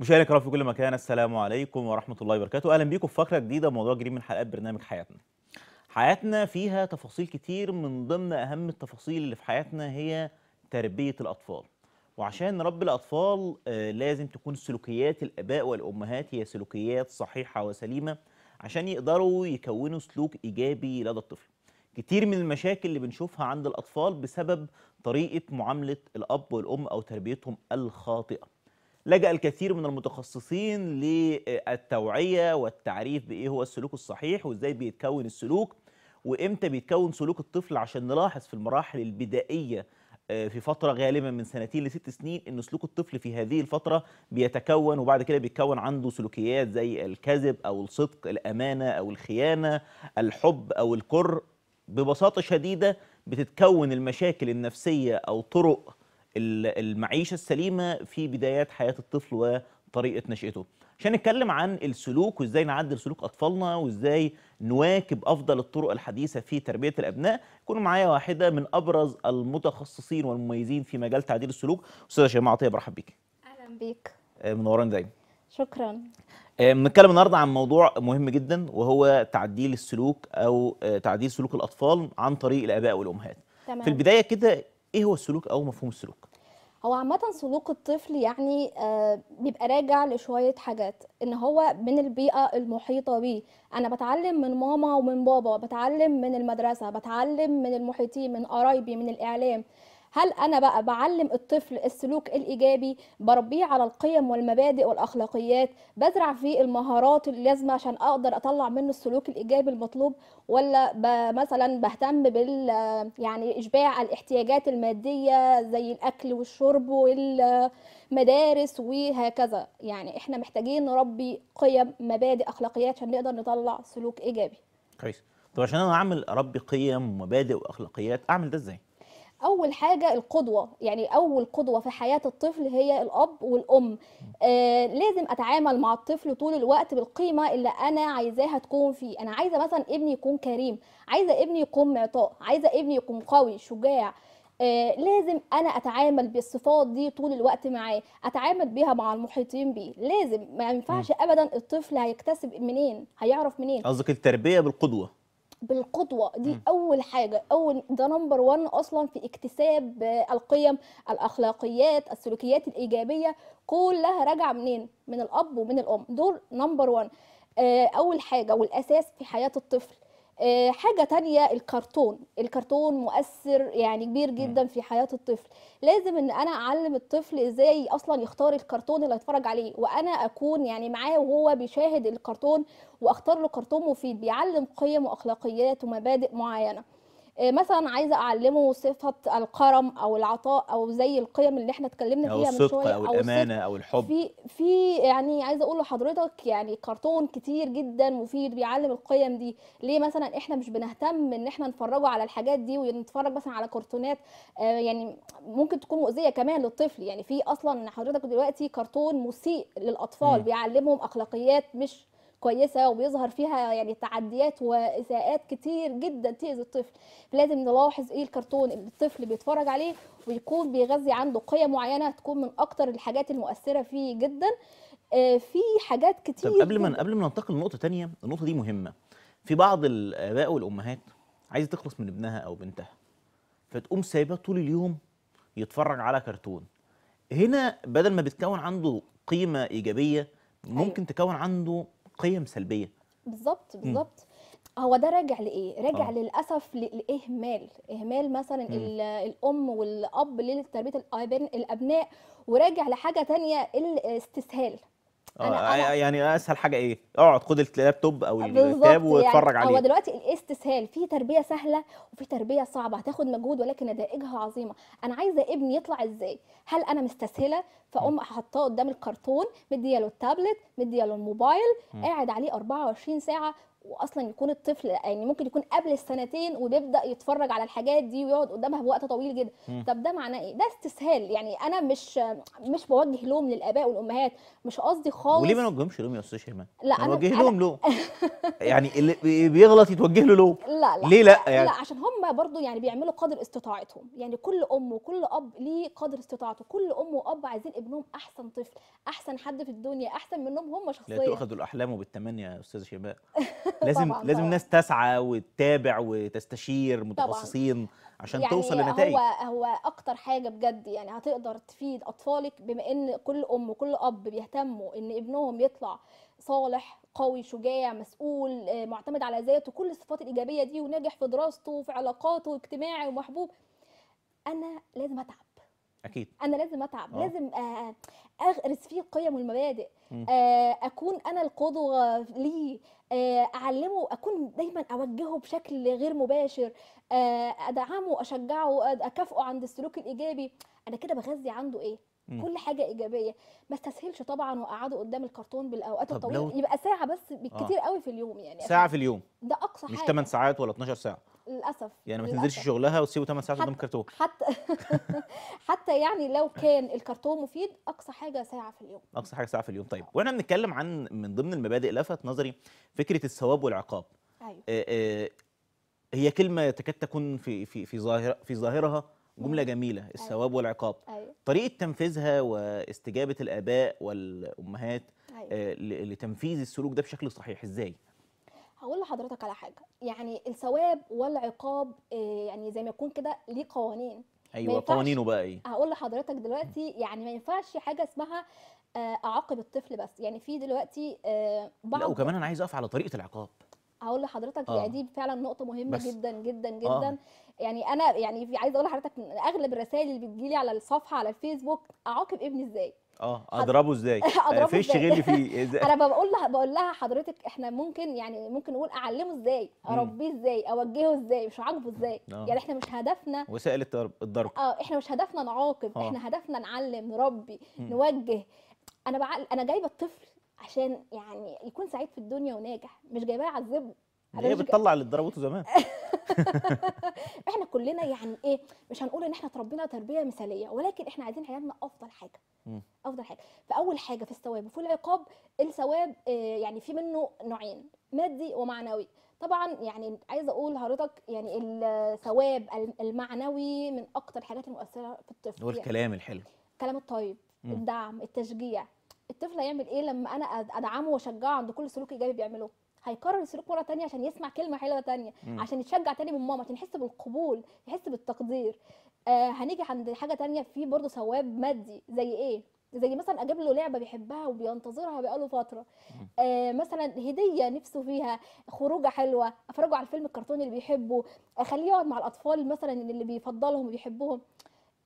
مشاهدينا الكرام في كل مكان السلام عليكم ورحمه الله وبركاته اهلا بيكم في فقره جديده موضوع جديد من حلقات برنامج حياتنا حياتنا فيها تفاصيل كتير من ضمن اهم التفاصيل اللي في حياتنا هي تربيه الاطفال وعشان نربي الاطفال آه لازم تكون سلوكيات الاباء والامهات هي سلوكيات صحيحه وسليمه عشان يقدروا يكونوا سلوك ايجابي لدى الطفل كتير من المشاكل اللي بنشوفها عند الاطفال بسبب طريقه معامله الاب والام او تربيتهم الخاطئه لجأ الكثير من المتخصصين للتوعية والتعريف بإيه هو السلوك الصحيح وإزاي بيتكون السلوك وإمتى بيتكون سلوك الطفل عشان نلاحظ في المراحل البدائية آه، في فترة غالبا من سنتين لست سنين إن سلوك الطفل في هذه الفترة بيتكون وبعد كده بيتكون عنده سلوكيات زي الكذب أو الصدق الأمانة أو الخيانة الحب أو الكر ببساطة شديدة بتتكون المشاكل النفسية أو طرق المعيشه السليمه في بدايات حياه الطفل وطريقه نشاته عشان نتكلم عن السلوك وازاي نعدل سلوك اطفالنا وازاي نواكب افضل الطرق الحديثه في تربيه الابناء يكون معايا واحده من ابرز المتخصصين والمميزين في مجال تعديل السلوك استاذه شيماء عطيه برحب بيك اهلا بيك آه، منوراني دايما شكرا آه، بنتكلم النهارده عن موضوع مهم جدا وهو تعديل السلوك او آه، تعديل سلوك الاطفال عن طريق الاباء والامهات تمام. في البدايه كده ايه هو السلوك او مفهوم السلوك هو عامة سلوك الطفل يعني آه بيبقى راجع لشوية حاجات ان هو من البيئة المحيطة بيه انا بتعلم من ماما ومن بابا بتعلم من المدرسة بتعلم من المحيطين من قرايبي من الاعلام هل انا بقى بعلم الطفل السلوك الايجابي بربيه على القيم والمبادئ والاخلاقيات بزرع فيه المهارات اللازمه عشان اقدر اطلع منه السلوك الايجابي المطلوب ولا مثلا بهتم بال يعني اشباع الاحتياجات الماديه زي الاكل والشرب والمدارس وهكذا يعني احنا محتاجين نربي قيم مبادئ اخلاقيات عشان نقدر نطلع سلوك ايجابي كويس طب عشان انا اعمل اربي قيم ومبادئ واخلاقيات اعمل ده ازاي اول حاجه القدوه يعني اول قدوه في حياه الطفل هي الاب والام آه لازم اتعامل مع الطفل طول الوقت بالقيمه اللي انا عايزاها تكون فيه انا عايزه مثلا ابني يكون كريم عايزه ابني يكون معطاء عايزه ابني يكون قوي شجاع آه لازم انا اتعامل بالصفات دي طول الوقت معاه اتعامل بيها مع المحيطين بيه لازم ما ينفعش ابدا الطفل هيكتسب منين هيعرف منين قصدك التربيه بالقدوه بالقدوه دي م. اول حاجه اول ده نمبر 1 اصلا في اكتساب آه، القيم الاخلاقيات السلوكيات الايجابيه كلها راجعه منين من الاب ومن الام دول نمبر 1 آه، اول حاجه والاساس في حياه الطفل آه، حاجة تانية الكرتون الكرتون مؤثر يعني كبير جدا في حياة الطفل لازم ان انا اعلم الطفل ازاي اصلا يختار الكرتون اللي هيتفرج عليه وانا اكون يعني معاه وهو بيشاهد الكرتون واختار له كرتون مفيد بيعلم قيم واخلاقيات ومبادئ معينة آه، مثلا عايزه اعلمه صفه الكرم او العطاء او زي القيم اللي احنا اتكلمنا فيها من شويه او, أو الامانه او الحب في في يعني عايزه اقول لحضرتك يعني كرتون كتير جدا مفيد بيعلم القيم دي ليه مثلا احنا مش بنهتم ان احنا نفرجه على الحاجات دي ونتفرج مثلا على كرتونات آه، يعني ممكن تكون مؤذيه كمان للطفل يعني في اصلا حضرتك دلوقتي كرتون مسيء للاطفال م. بيعلمهم اخلاقيات مش كويسه وبيظهر فيها يعني تعديات واساءات كتير جدا تاذي الطفل فلازم نلاحظ ايه الكرتون اللي الطفل بيتفرج عليه ويكون بيغذي عنده قيم معينه تكون من اكتر الحاجات المؤثره فيه جدا آه، في حاجات كتير طب قبل ما قبل ما ننتقل لنقطه تانية النقطه دي مهمه في بعض الاباء والامهات عايزه تخلص من ابنها او بنتها فتقوم سايباه طول اليوم يتفرج على كرتون هنا بدل ما بتكون عنده قيمه ايجابيه ممكن أيوة. تكون عنده قيم سلبيه بالظبط بالظبط هو ده راجع لايه راجع أوه. للاسف لاهمال اهمال مثلا مم. الام والاب لتربيه الابناء وراجع لحاجه تانية الاستسهال آه،, اه يعني اسهل حاجه ايه اقعد خد اللابتوب او الكتاب يعني واتفرج يعني عليه هو دلوقتي الاستسهال في تربيه سهله وفي تربيه صعبه هتاخد مجهود ولكن نتائجها عظيمه انا عايزه ابني يطلع ازاي هل انا مستسهله فاقوم حاطاه قدام الكرتون مدياله التابلت مدياله الموبايل م. قاعد عليه 24 ساعه واصلا يكون الطفل يعني ممكن يكون قبل السنتين وبيبدا يتفرج على الحاجات دي ويقعد قدامها بوقت طويل جدا م. طب ده معناه ايه ده استسهال يعني انا مش مش بوجه لوم للاباء والامهات مش قصدي خالص وليه ما نوجههمش لوم يا استاذ شيماء لا انا بوجه لهم لوم يعني اللي بيغلط يتوجه له لوم لا لا ليه لا يعني لا عشان هم برضو يعني بيعملوا قدر استطاعتهم يعني كل ام وكل اب ليه قدر استطاعته كل ام واب عايزين ابنهم احسن طفل احسن حد في الدنيا احسن منهم هم شخصيا لا تؤخذ الاحلام بالتمنيا يا استاذ شيماء لازم طبعاً لازم طبعاً. الناس تسعى وتتابع وتستشير متخصصين عشان يعني توصل لنتائج هو هو اكتر حاجه بجد يعني هتقدر تفيد اطفالك بما ان كل ام وكل اب بيهتموا ان ابنهم يطلع صالح قوي شجاع مسؤول آه، معتمد على ذاته كل الصفات الايجابيه دي وناجح في دراسته وفي علاقاته واجتماعي ومحبوب انا لازم اتعب اكيد انا لازم اتعب أوه. لازم آه، آه، اغرس فيه القيم والمبادئ اكون انا القدوه ليه آه، اعلمه اكون دايما اوجهه بشكل غير مباشر آه، ادعمه اشجعه اكافئه عند السلوك الايجابي انا كده بغذي عنده ايه مم. كل حاجه ايجابيه ما استسهلش طبعا واقعده قدام الكرتون بالاوقات الطويله لو... يبقى ساعه بس بالكتير آه. قوي في اليوم يعني ساعه في اليوم ده اقصى مش حاجه مش 8 ساعات ولا 12 ساعه للاسف يعني ما تنزلش شغلها وتسيبه 8 ساعات قدام كرتون حتى حتى يعني لو كان الكرتون مفيد اقصى حاجه ساعه في اليوم اقصى حاجه ساعه في اليوم طيب واحنا بنتكلم عن من ضمن المبادئ لفت نظري فكره الثواب والعقاب ايوه آآ آه، آه، هي كلمه تكاد تكون في في في ظاهره في ظاهرها جمله جميله أيوه. الثواب أيوة. والعقاب أيوة. طريقه تنفيذها واستجابه الاباء والامهات أيوة. آه، لتنفيذ السلوك ده بشكل صحيح ازاي اقول لحضرتك على حاجه يعني الثواب والعقاب آه، يعني زي ما يكون كده ليه قوانين ايوه قوانينه بقى ايه هقول لحضرتك دلوقتي يعني ما ينفعش حاجه اسمها آه، اعاقب الطفل بس يعني في دلوقتي آه، بعض لا وكمان انا عايز اقف على طريقه العقاب هقول لحضرتك يعني آه. يعني دي فعلا نقطه مهمه بس. جدا جدا جدا آه. يعني انا يعني عايزه اقول لحضرتك اغلب الرسائل اللي بتجيلي على الصفحه على الفيسبوك اعاقب ابني ازاي اه اضربه ازاي اضربه آه، فيش غل فيه ازاي انا بقول لها بقول لها حضرتك احنا ممكن يعني ممكن نقول اعلمه ازاي اربيه ازاي اوجهه ازاي مش عاقبه ازاي آه. يعني احنا مش هدفنا وسائل الضرب الضرب اه احنا مش هدفنا نعاقب آه. احنا هدفنا نعلم نربي نوجه انا بعقل انا جايبه الطفل عشان يعني يكون سعيد في الدنيا وناجح مش جايباه يعذبه هي بتطلع اللي اتضربته زمان احنا كلنا يعني ايه مش هنقول ان احنا تربينا تربيه مثاليه ولكن احنا عايزين عيالنا افضل حاجه افضل حاجه فاول حاجه في الثواب وفي العقاب الثواب آه، يعني في منه نوعين مادي ومعنوي طبعا يعني عايزه اقول لحضرتك يعني الثواب المعنوي من اكتر الحاجات المؤثره في الطفل والكلام يعني. الحلو الكلام الطيب الدعم التشجيع الطفل هيعمل ايه لما انا ادعمه واشجعه عند كل سلوك ايجابي بيعمله هيكرر السلوك مره تانية عشان يسمع كلمه حلوه تانية مم. عشان يتشجع تاني من ماما عشان يحس بالقبول يحس بالتقدير آه هنيجي عند حاجه تانية في برضه ثواب مادي زي ايه زي مثلا اجيب له لعبه بيحبها وبينتظرها بقاله فتره آه مثلا هديه نفسه فيها خروجه حلوه افرجه على الفيلم الكرتوني اللي بيحبه اخليه يقعد مع الاطفال مثلا اللي بيفضلهم وبيحبهم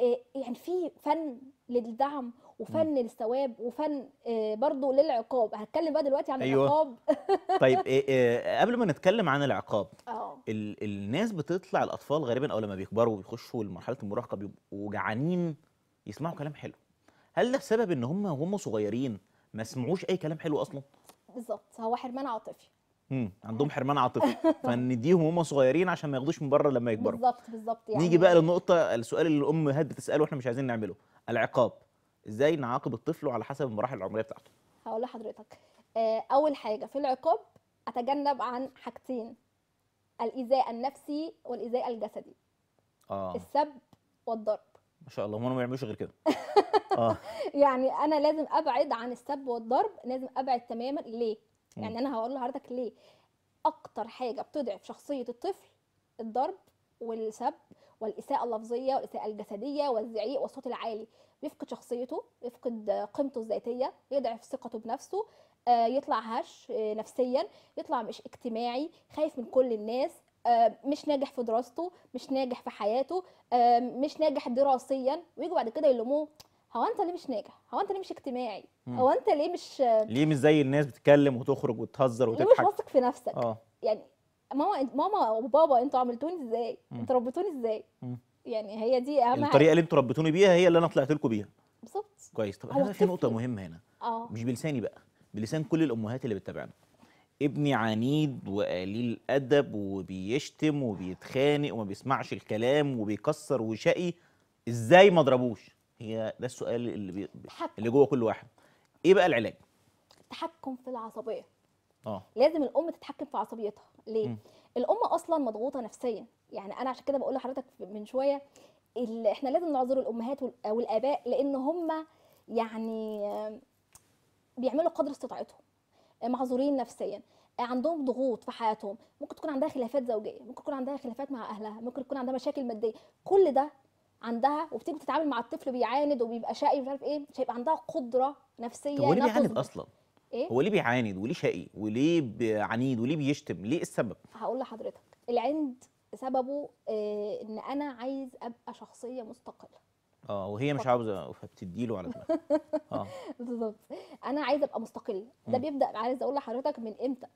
آه، يعني في فن للدعم وفن للثواب وفن آه، برضه للعقاب هتكلم بقى دلوقتي عن أيوة. العقاب طيب إيه إيه قبل ما نتكلم عن العقاب آه. ال الناس بتطلع الاطفال غالبا او لما بيكبروا ويخشوا لمرحله المراهقه بيبقوا جعانين يسمعوا كلام حلو هل ده بسبب ان هم وهم صغيرين ما سمعوش اي كلام حلو اصلا بالظبط هو حرمان عاطفي امم عندهم حرمان عاطفي فنديهم وهم صغيرين عشان ما ياخدوش من بره لما يكبروا بالظبط بالظبط يعني نيجي بقى للنقطه السؤال اللي الامهات بتساله واحنا مش عايزين نعمله العقاب ازاي نعاقب الطفل على حسب المراحل العمريه بتاعته هقول لحضرتك آه، اول حاجه في العقاب اتجنب عن حاجتين الايذاء النفسي والايذاء الجسدي اه السب والضرب ما شاء الله هم ما بيعملوش غير كده اه يعني انا لازم ابعد عن السب والضرب لازم ابعد تماما ليه يعني انا هقول لحضرتك ليه اكتر حاجه بتضعف شخصيه الطفل الضرب والسب والاساءه اللفظيه والاساءه الجسديه والزعيق والصوت العالي بيفقد شخصيته يفقد قيمته الذاتيه يضعف ثقته بنفسه آه، يطلع هش آه، نفسيا يطلع مش اجتماعي خايف من كل الناس آه، مش ناجح في دراسته مش ناجح في حياته مش ناجح دراسيا ويجوا بعد كده يلوموه هو انت ليه مش ناجح هو انت ليه مش اجتماعي مم. هو انت ليه مش ليه مش زي الناس بتتكلم وتخرج وتهزر وتضحك ليه مش واثق في نفسك اه يعني ماما ماما وبابا انتوا عملتوني ازاي انتوا ربيتوني ازاي مم. يعني هي دي اهم الطريقه اللي انتوا ربيتوني بيها هي اللي انا طلعت لكم بيها بالظبط كويس طب انا في نقطه مهمه هنا اه مش بلساني بقى بلسان كل الامهات اللي بتتابعنا ابني عنيد وقليل ادب وبيشتم وبيتخانق وما بيسمعش الكلام وبيكسر وشقي ازاي ما اضربوش هي ده السؤال اللي بي... اللي جوه كل واحد ايه بقى العلاج التحكم في العصبيه اه لازم الام تتحكم في عصبيتها ليه م. الام اصلا مضغوطه نفسيا يعني انا عشان كده بقول لحضرتك من شويه اللي احنا لازم نعذر الامهات والاباء لان هم يعني آه، بيعملوا قدر استطاعتهم معذورين نفسيا عندهم ضغوط في حياتهم ممكن تكون عندها خلافات زوجيه ممكن تكون عندها خلافات مع اهلها ممكن تكون عندها مشاكل ماديه كل ده عندها وبتبتدي تتعامل مع الطفل بيعاند وبيبقى شقي ومش عارف ايه مش هيبقى عندها قدره نفسيه هو ليه بيعاند اصلا؟ إيه؟ هو ليه بيعاند وليه شقي وليه عنيد وليه بيشتم ليه السبب؟ هقول لحضرتك العند سببه إيه ان انا عايز ابقى شخصيه مستقله اه وهي مش عاوزه فبتديله على دماغها اه بالظبط انا عايزه ابقى مستقل ده بيبدا عايز اقول لحضرتك من امتى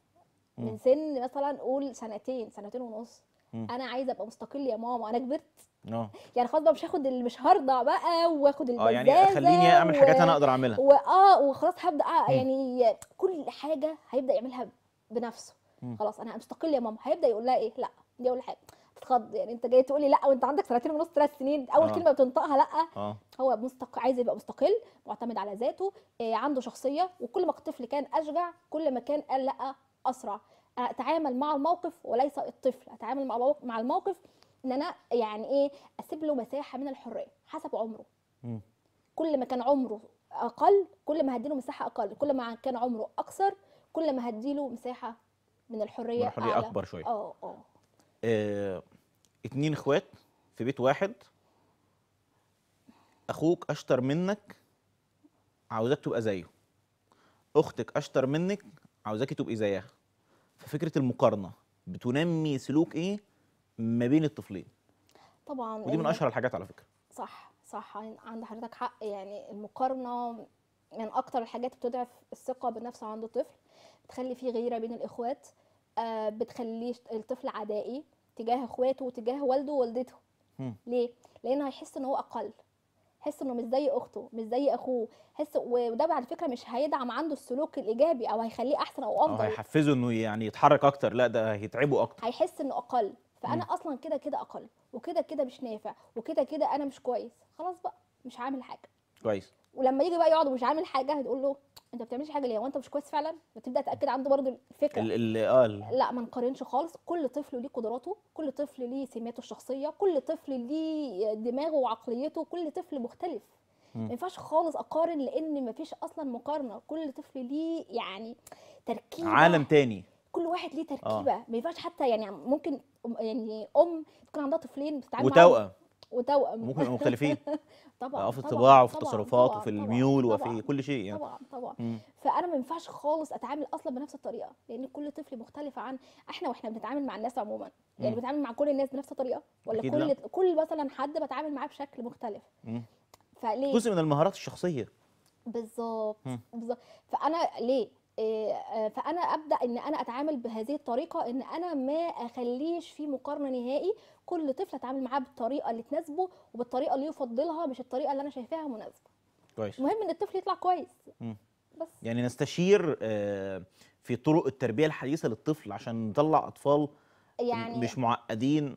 من سن مثلا قول سنتين سنتين ونص انا عايزه ابقى مستقل يا ماما انا كبرت اه يعني خلاص بقى مش هاخد اللي مش هرضع بقى واخد البزازه اه يعني خليني اعمل و... حاجات انا اقدر اعملها اه وخلاص هبدا يعني كل حاجه هيبدا يعملها بنفسه مم. خلاص انا مستقل يا ماما هيبدا يقول لها ايه لا دي اول حاجه تتخض يعني انت جاي تقولي لا وانت عندك سنتين ونص ثلاث سنين اول آه. كلمه بتنطقها لا آه. هو مستق... عايز يبقى مستقل معتمد على ذاته آه عنده شخصيه وكل ما الطفل كان اشجع كل ما كان قال لا اسرع اتعامل مع الموقف وليس الطفل اتعامل مع مع الموقف ان انا يعني ايه اسيب له مساحه من الحريه حسب عمره م. كل ما كان عمره اقل كل ما هديله مساحه اقل كل ما كان عمره اقصر كل ما هديله مساحه من الحريه من الحريه أعلى. اكبر شويه آه،, اه اه اتنين اخوات في بيت واحد اخوك اشطر منك عاوزاك تبقى زيه اختك اشطر منك عاوزاكي تبقي زيها ففكره المقارنه بتنمي سلوك ايه ما بين الطفلين طبعا ودي من اشهر الحاجات على فكره صح صح عند حضرتك حق يعني المقارنه من اكتر الحاجات بتضعف الثقه بالنفس عند الطفل بتخلي فيه غيره بين الاخوات آه، بتخلي الطفل عدائي تجاه اخواته وتجاه والده ووالدته ليه لانه هيحس ان هو اقل حس انه مش زي اخته مش زي اخوه حس وده على فكره مش هيدعم عنده السلوك الايجابي او هيخليه احسن او افضل هيحفزه انه يعني يتحرك اكتر لا ده هيتعبه اكتر هيحس انه اقل فانا م. اصلا كده كده اقل وكده كده مش نافع وكده كده انا مش كويس خلاص بقى مش عامل حاجه كويس ولما يجي بقى يقعد ومش عامل حاجه هتقول له انت ما بتعملش حاجه ليه هو انت مش كويس فعلا وتبدا تاكد عنده برضه الفكره اللي قال آه، لا ما نقارنش خالص كل طفل ليه قدراته كل طفل ليه سماته الشخصيه كل طفل ليه دماغه وعقليته كل طفل مختلف ما ينفعش خالص اقارن لان ما فيش اصلا مقارنه كل طفل ليه يعني تركيز عالم تاني كل واحد ليه تركيبه آه. ما ينفعش حتى يعني ممكن يعني ام تكون عندها طفلين بتتعامل وتوأم وتوأم ممكن يبقوا مختلفين طبعا آه، في الطباع وفي التصرفات وفي الميول وفي كل شيء يعني طبعا طبعا مم. فانا ما ينفعش خالص اتعامل اصلا بنفس الطريقه لان كل طفل مختلف عن احنا واحنا بنتعامل مع الناس عموما يعني مم. بتعامل مع كل الناس بنفس الطريقه ولا كل لا. كل مثلا حد بتعامل معاه بشكل مختلف مم. فليه جزء من المهارات الشخصيه بالظبط بالظبط فانا ليه آه، آه، فانا ابدا ان انا اتعامل بهذه الطريقه ان انا ما اخليش في مقارنه نهائي كل طفل اتعامل معاه بالطريقه اللي تناسبه وبالطريقه اللي يفضلها مش الطريقه اللي انا شايفاها مناسبه كويس المهم ان الطفل يطلع كويس بس يعني نستشير آه، في طرق التربيه الحديثه للطفل عشان نطلع اطفال يعني مش معقدين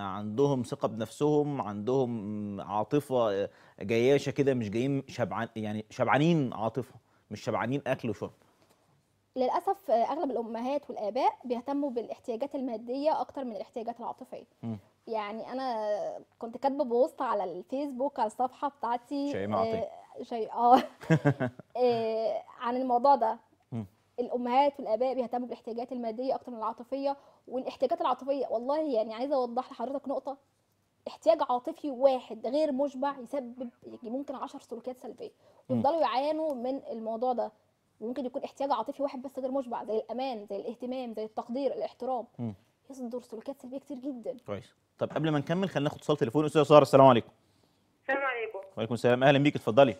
عندهم ثقه بنفسهم عندهم عاطفه جياشه كده مش جايين شبعان يعني شبعانين عاطفه مش شبعانين اكل وشرب للاسف اغلب الامهات والاباء بيهتموا بالاحتياجات الماديه اكتر من الاحتياجات العاطفيه يعني انا كنت كاتبه بوست على الفيسبوك على الصفحه بتاعتي شيماء عطيه شيء آه،, آه. اه عن الموضوع ده الامهات والاباء بيهتموا بالاحتياجات الماديه اكتر من العاطفيه والاحتياجات العاطفيه والله يعني عايزه اوضح لحضرتك نقطه احتياج عاطفي واحد غير مشبع يسبب ممكن 10 سلوكيات سلبيه ويفضلوا يعانوا من الموضوع ده ممكن يكون احتياج عاطفي واحد بس غير مشبع زي الامان زي الاهتمام زي التقدير الاحترام م. يصدر سلوكيات سلبيه كتير جدا كويس طب قبل ما نكمل خلينا ناخد اتصال تليفون استاذه ساره السلام عليكم السلام عليكم وعليكم السلام اهلا بيك اتفضلي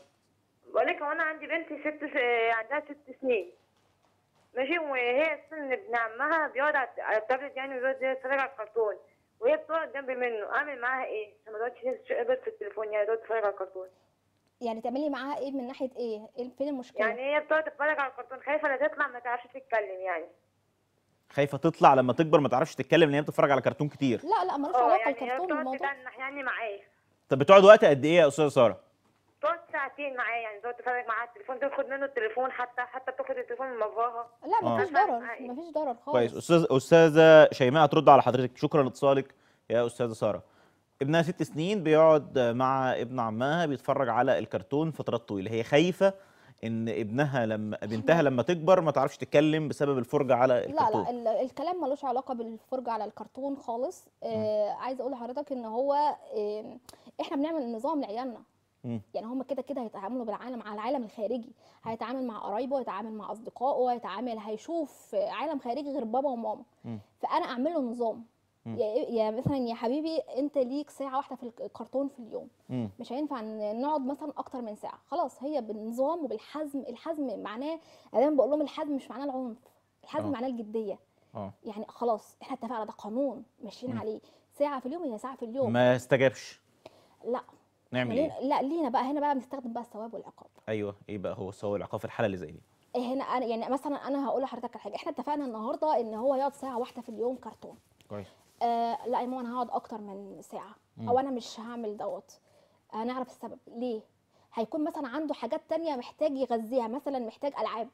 بقول لك انا عندي بنتي ست س... عندها ست سنين ماشي وهي سن ابن عمها بيقعد على التابلت يعني وبيقعد يتفرج على الكرتون وهي بتقعد جنبي منه اعمل معاها ايه؟ عشان ما تقعدش تقعد في التليفون يعني تقعد تتفرج على الكرتون يعني تعملي معاها ايه من ناحيه ايه؟ ايه فين المشكله؟ يعني هي بتقعد تتفرج على الكرتون خايفه لا تطلع ما تعرفش تتكلم يعني خايفه تطلع لما تكبر ما تعرفش تتكلم لان هي بتتفرج على كرتون كتير لا لا مالوش اه، علاقه يعني الكرتون الموضوع يعني معايا طب بتقعد وقت قد ايه يا استاذه ساره؟ تقعد ساعتين معايا يعني تقعد تتفرج معاها التليفون تاخد منه التليفون حتى حتى تاخد التليفون من باباها لا آه. مفيش آه. ضرر مفيش ضرر خالص كويس استاذ استاذه شيماء هترد على حضرتك شكرا لاتصالك يا استاذه ساره ابنها ست سنين بيقعد مع ابن عمها بيتفرج على الكرتون فترات طويله هي خايفه ان ابنها لما بنتها لما تكبر ما تعرفش تتكلم بسبب الفرجه على الكرتون لا لا الكلام ملوش علاقه بالفرجه على الكرتون خالص آه عايزه اقول لحضرتك ان هو آه احنا بنعمل نظام لعيالنا يعني هم كده كده هيتعاملوا بالعالم على العالم الخارجي هيتعامل مع قرايبه هيتعامل مع اصدقائه هيتعامل هيشوف عالم خارجي غير بابا وماما فانا اعمل له نظام إيه، يا مثلا يا حبيبي انت ليك ساعه واحده في الكرتون في اليوم م. مش هينفع نقعد مثلا اكتر من ساعه خلاص هي بالنظام وبالحزم الحزم معناه انا بقول لهم الحزم مش معناه العنف الحزم أوه. معناه الجديه أوه. يعني خلاص احنا اتفقنا ده قانون ماشيين عليه ساعه في اليوم هي ساعه في اليوم ما استجابش لا نعمل يعني ايه؟ لا لينا بقى هنا بقى بنستخدم بقى الثواب والعقاب ايوه ايه بقى هو الثواب والعقاب في الحاله اللي زي دي؟ إيه، هنا انا يعني مثلا انا هقول لحضرتك على حاجه احنا اتفقنا النهارده ان هو يقعد ساعه واحده في اليوم كرتون كويس آه، لا يا ماما انا هقعد اكتر من ساعه او انا مش هعمل دوت هنعرف آه، السبب ليه هيكون مثلا عنده حاجات تانية محتاج يغذيها مثلا محتاج العاب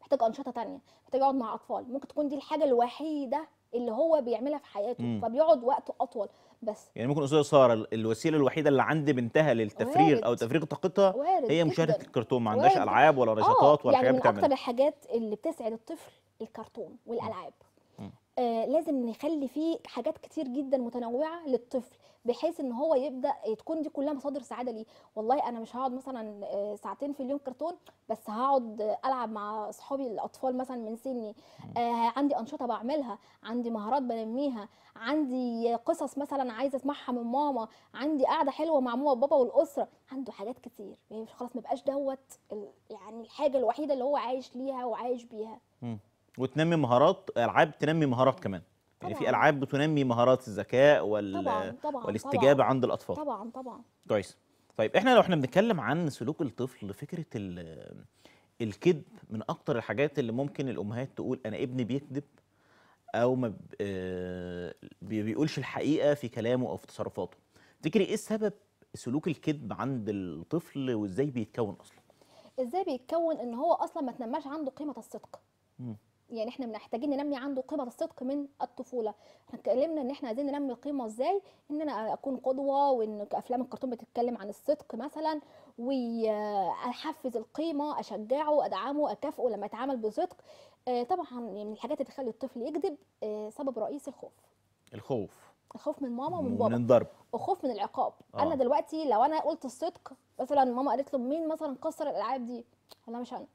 محتاج انشطه تانية محتاج يقعد مع اطفال ممكن تكون دي الحاجه الوحيده اللي هو بيعملها في حياته مم. فبيقعد وقته اطول بس يعني ممكن استاذه ساره الوسيله الوحيده اللي عند بنتها للتفريغ وارد. او تفريغ طاقتها هي مشاهده الكرتون ما عندهاش العاب ولا آه، نشاطات ولا يعني حاجات بتعملها يعني من اكتر الحاجات اللي بتسعد الطفل الكرتون والالعاب آه، لازم نخلي فيه حاجات كتير جدا متنوعه للطفل بحيث ان هو يبدا تكون دي كلها مصادر سعاده ليه والله انا مش هقعد مثلا آه، ساعتين في اليوم كرتون بس هقعد العب مع اصحابي الاطفال مثلا من سني آه، عندي انشطه بعملها عندي مهارات بنميها عندي قصص مثلا عايزه اسمعها من ماما عندي قاعده حلوه مع ماما وبابا والاسره عنده حاجات كتير يعني خلاص ما دوت يعني الحاجه الوحيده اللي هو عايش ليها وعايش بيها وتنمي مهارات العاب تنمي مهارات كمان طبعًا. يعني في العاب بتنمي مهارات الذكاء وال... طبعًا طبعًا والاستجابه طبعًا عند الاطفال طبعا طبعا كويس طيب احنا لو احنا بنتكلم عن سلوك الطفل فكره الكذب من اكتر الحاجات اللي ممكن الامهات تقول انا ابني بيكذب او ما آه، بيقولش الحقيقه في كلامه او في تصرفاته تفتكري ايه سبب سلوك الكذب عند الطفل وازاي بيتكون اصلا ازاي بيتكون ان هو اصلا ما تنماش عنده قيمه الصدق يعني احنا محتاجين ننمي عنده قيمه الصدق من الطفوله احنا اتكلمنا ان احنا عايزين ننمي القيمه ازاي ان انا اكون قدوه وان افلام الكرتون بتتكلم عن الصدق مثلا واحفز القيمه اشجعه ادعمه اكافئه لما يتعامل بصدق آه، طبعا يعني من الحاجات اللي تخلي الطفل يكذب آه، سبب رئيسي الخوف الخوف الخوف من ماما ومن بابا من الضرب وخوف من العقاب آه. انا دلوقتي لو انا قلت الصدق مثلا ماما قالت له مين مثلا كسر الالعاب دي انا مش انا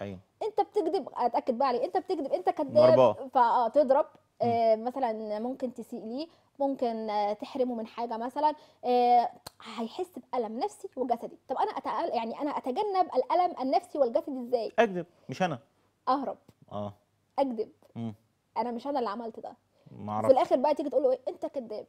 ايوه انت بتكذب اتاكد بقى عليه انت بتكذب انت كذاب فتضرب تضرب آه، مثلا ممكن تسيء ليه ممكن آه، تحرمه من حاجه مثلا آه، هيحس بالم نفسي وجسدي طب انا أتقل يعني انا اتجنب الالم النفسي والجسدي ازاي اكذب مش انا اهرب اه اكذب انا مش انا اللي عملت ده معرفش. في الاخر بقى تيجي تقول له ايه انت كذاب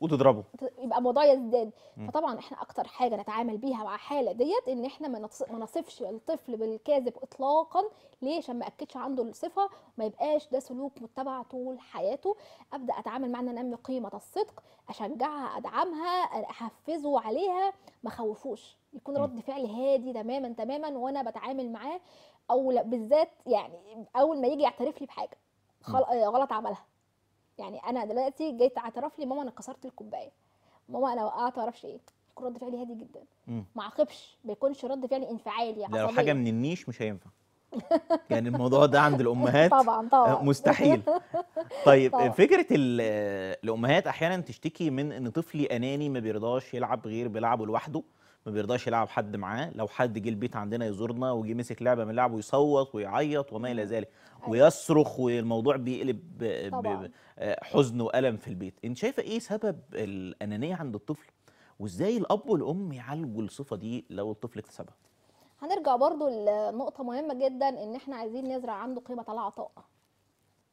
وتضربه يبقى الموضوع يزداد فطبعا احنا اكتر حاجه نتعامل بيها مع حاله ديت ان احنا ما نصفش الطفل بالكاذب اطلاقا ليه عشان ما اكدش عنده الصفه ما يبقاش ده سلوك متبع طول حياته ابدا اتعامل معاه ان انمي قيمه الصدق اشجعها ادعمها احفزه عليها ما خوفوش يكون رد فعل هادي تماما تماما وانا بتعامل معاه او بالذات يعني اول ما يجي يعترف لي بحاجه غلط عملها يعني انا دلوقتي جيت اعترف لي ماما انا كسرت الكوبايه ماما انا وقعت ما اعرفش ايه يكون رد فعلي هادي جدا ما عاقبش ما يكونش رد فعلي انفعالي عصبي لو حاجه من النيش مش هينفع يعني الموضوع ده عند الامهات طبعا طبعا مستحيل طيب طبعا. فكره الامهات احيانا تشتكي من ان طفلي اناني ما بيرضاش يلعب غير بيلعبه لوحده ما بيرضاش يلعب حد معاه لو حد جه البيت عندنا يزورنا وجه مسك لعبه من لعبه يصوت ويعيط وما الى ذلك أيوة. ويصرخ والموضوع بيقلب آه، حزن والم في البيت انت شايفه ايه سبب الانانيه عند الطفل وازاي الاب والام يعالجوا الصفه دي لو الطفل اكتسبها هنرجع برضو لنقطة مهمة جدا ان احنا عايزين نزرع عنده قيمة العطاء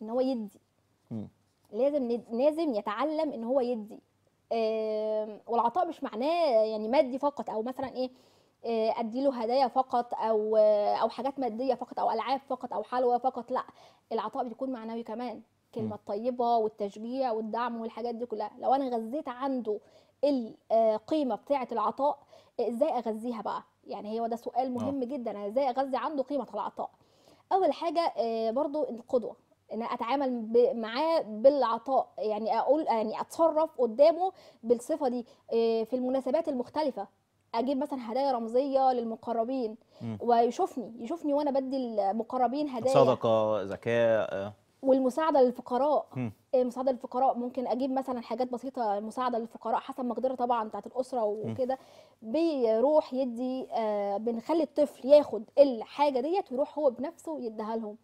ان هو يدي م. لازم لازم يتعلم ان هو يدي والعطاء مش معناه يعني مادي فقط او مثلا ايه آه، ادي له هدايا فقط او آه، او حاجات ماديه فقط او العاب فقط او حلوى فقط لا العطاء بيكون معنوي كمان الكلمه الطيبه والتشجيع والدعم والحاجات دي كلها لو انا غذيت عنده القيمه آه، بتاعه العطاء ازاي اغذيها بقى يعني هو ده سؤال مهم جدا ازاي اغذي عنده قيمه العطاء اول حاجه برضو القدوه ان اتعامل معاه بالعطاء يعني اقول يعني اتصرف قدامه بالصفه دي آه، في المناسبات المختلفه اجيب مثلا هدايا رمزيه للمقربين ويشوفني يشوفني وانا بدي المقربين هدايا صدقه زكاه والمساعده للفقراء آه، مساعده للفقراء ممكن اجيب مثلا حاجات بسيطه مساعده للفقراء حسب مقدره طبعا بتاعت الاسره وكده بيروح يدي آه، بنخلي الطفل ياخد الحاجه ديت ويروح هو بنفسه يديها لهم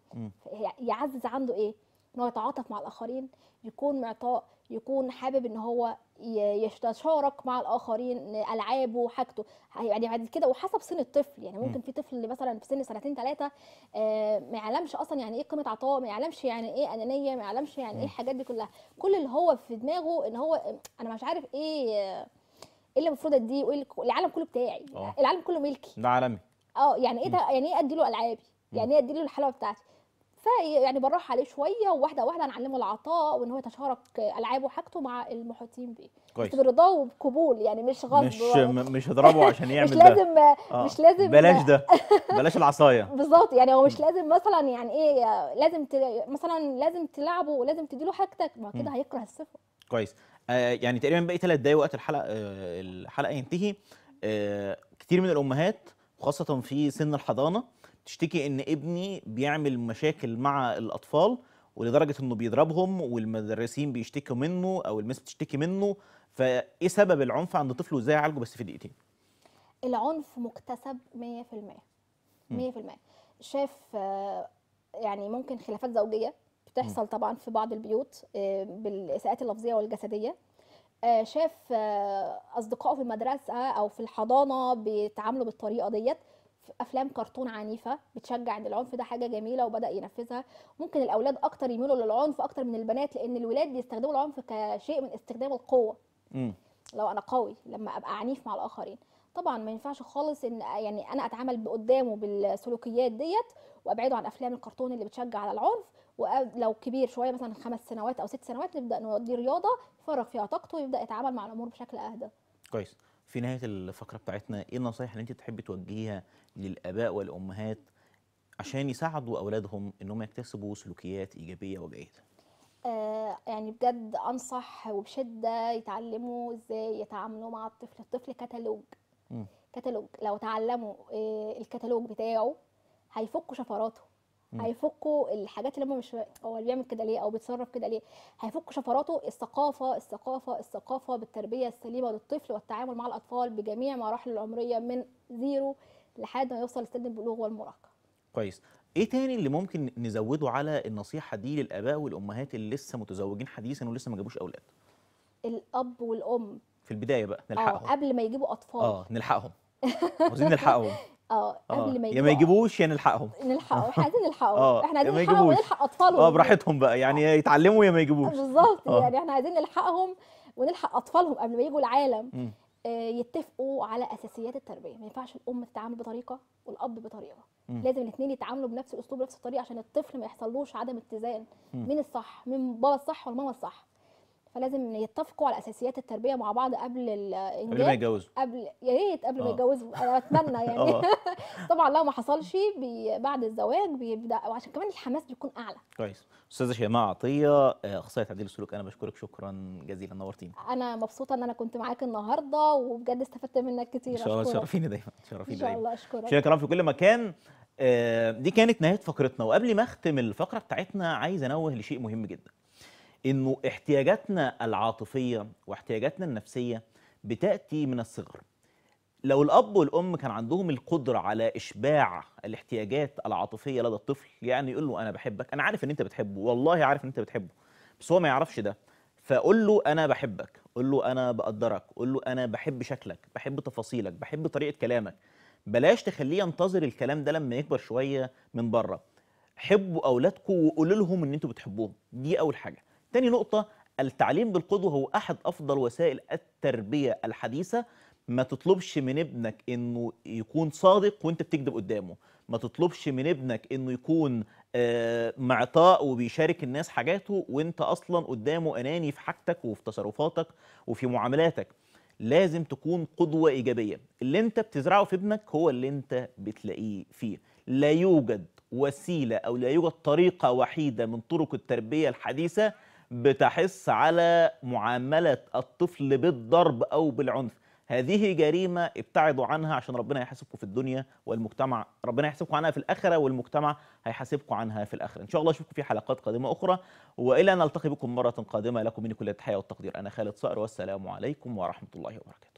يعزز عنده ايه ان هو يتعاطف مع الاخرين يكون معطاء يكون حابب ان هو يتشارك مع الاخرين العابه وحاجته يعني بعد كده وحسب سن الطفل يعني ممكن في طفل مثلا في سن سنتين ثلاثه آه، ما يعلمش اصلا يعني ايه قيمه عطاء ما يعلمش يعني ايه انانيه ما يعلمش يعني ايه الحاجات دي كلها كل اللي هو في دماغه ان هو انا مش عارف ايه ايه اللي المفروض اديه العالم كله بتاعي أوه. العالم كله ملكي ده عالمي اه يعني ايه ده يعني ايه ادي له العابي يعني ايه ادي له الحلاوه بتاعتي فيعني بالراحه عليه شويه وواحده واحده هنعلمه العطاء وان هو يتشارك العابه وحاجته مع المحيطين بيه كويس برضا برضاه وبقبول يعني مش غصب مش و... مش هضربه عشان يعمل مش لازم ده. آه. مش لازم بلاش ده بلاش العصايه بالظبط يعني هو مش لازم مثلا يعني ايه لازم ت... مثلا لازم تلعبه ولازم تديله حاجتك ما كده هيكره الصفر كويس آه يعني تقريبا باقي ثلاث دقايق وقت الحلقه آه الحلقه ينتهي آه كتير من الامهات خاصه في سن الحضانه تشتكي ان ابني بيعمل مشاكل مع الاطفال ولدرجه انه بيضربهم والمدرسين بيشتكوا منه او المس بتشتكي منه فايه سبب العنف عند طفل وازاي اعالجه بس في دقيقتين العنف مكتسب 100% 100% شاف يعني ممكن خلافات زوجيه بتحصل طبعا في بعض البيوت آه، بالاساءات اللفظيه والجسديه آه، شاف آه، اصدقائه في المدرسه او في الحضانه بيتعاملوا بالطريقه ديت افلام كرتون عنيفه بتشجع ان العنف ده حاجه جميله وبدا ينفذها ممكن الاولاد اكتر يميلوا للعنف اكتر من البنات لان الولاد بيستخدموا العنف كشيء من استخدام القوه م. لو انا قوي لما ابقى عنيف مع الاخرين طبعا ما ينفعش خالص ان يعني انا اتعامل قدامه بالسلوكيات ديت وابعده عن افلام الكرتون اللي بتشجع على العنف ولو كبير شويه مثلا خمس سنوات او ست سنوات نبدا نوديه رياضه يفرغ فيها طاقته ويبدا يتعامل مع الامور بشكل اهدى كويس في نهايه الفقره بتاعتنا ايه النصايح اللي انت تحبي توجهيها للاباء والامهات عشان يساعدوا اولادهم انهم يكتسبوا سلوكيات ايجابيه وجيده آه، يعني بجد انصح وبشده يتعلموا ازاي يتعاملوا مع الطفل الطفل كتالوج كتالوج لو تعلموا آه، الكتالوج بتاعه هيفكوا شفراته هيفكوا الحاجات اللي هم مش هو بيعمل كده ليه او بيتصرف كده ليه هيفكوا شفراته الثقافه الثقافه الثقافه بالتربيه السليمه للطفل والتعامل مع الاطفال بجميع مراحل العمريه من زيرو لحد ما يوصل لسن البلوغ والمراهقه كويس ايه تاني اللي ممكن نزوده على النصيحه دي للاباء والامهات اللي لسه متزوجين حديثا ولسه ما جابوش اولاد الاب والام في البدايه بقى آه، نلحقهم قبل ما يجيبوا اطفال اه نلحقهم عاوزين نلحقهم اه قبل آه، ما يا ما يجيبوش يا نلحقهم آه، نلحقهم احنا آه. عايزين نلحقهم اه احنا عايزين نلحقهم ونلحق اطفالهم اه براحتهم بقى يعني يتعلموا يا ما يجيبوش بالظبط يعني احنا عايزين نلحقهم ونلحق اطفالهم قبل ما يجوا العالم يتفقوا على اساسيات التربيه ما ينفعش الام تتعامل بطريقه والاب بطريقه مم. لازم الاثنين يتعاملوا بنفس الاسلوب بنفس الطريقه عشان الطفل ما يحصلوش عدم اتزان مين الصح مين بابا الصح والماما الصح فلازم يتفقوا على اساسيات التربيه مع بعض قبل الانجاب قبل ما يتجوزوا قبل يا ريت قبل ما آه. يتجوزوا انا اتمنى يعني آه. طبعا لو ما حصلش بي... بعد الزواج بيبدا وعشان كمان الحماس بيكون اعلى كويس استاذه شيماء عطيه آه، اخصائيه تعديل السلوك انا بشكرك شكرا جزيلا نورتيني انا مبسوطه ان انا كنت معاك النهارده وبجد استفدت منك كتير ان شاء الله تشرفيني دايما تشرفيني دايما ان شاء الله اشكرك شكرا في كل مكان دي كانت نهايه فقرتنا وقبل ما اختم الفقره بتاعتنا عايز انوه لشيء مهم جدا انه احتياجاتنا العاطفيه واحتياجاتنا النفسيه بتاتي من الصغر لو الاب والام كان عندهم القدره على اشباع الاحتياجات العاطفيه لدى الطفل يعني يقول له انا بحبك انا عارف ان انت بتحبه والله عارف ان انت بتحبه بس هو ما يعرفش ده فقول له انا بحبك قول له انا بقدرك قول له انا بحب شكلك بحب تفاصيلك بحب طريقه كلامك بلاش تخليه ينتظر الكلام ده لما يكبر شويه من بره حبوا اولادكم وقولوا لهم ان انتوا بتحبوهم دي اول حاجه تاني نقطة التعليم بالقدوة هو أحد أفضل وسائل التربية الحديثة ما تطلبش من ابنك انه يكون صادق وانت بتكذب قدامه ما تطلبش من ابنك انه يكون آه، معطاء وبيشارك الناس حاجاته وانت اصلا قدامه اناني في حاجتك وفي تصرفاتك وفي معاملاتك لازم تكون قدوه ايجابيه اللي انت بتزرعه في ابنك هو اللي انت بتلاقيه فيه لا يوجد وسيله او لا يوجد طريقه وحيده من طرق التربيه الحديثه بتحس على معاملة الطفل بالضرب أو بالعنف هذه جريمة ابتعدوا عنها عشان ربنا يحاسبكم في الدنيا والمجتمع ربنا يحاسبكم عنها في الآخرة والمجتمع هيحاسبكم عنها في الآخرة إن شاء الله أشوفكم في حلقات قادمة أخرى وإلى أن نلتقي بكم مرة قادمة لكم مني كل التحية والتقدير أنا خالد صقر والسلام عليكم ورحمة الله وبركاته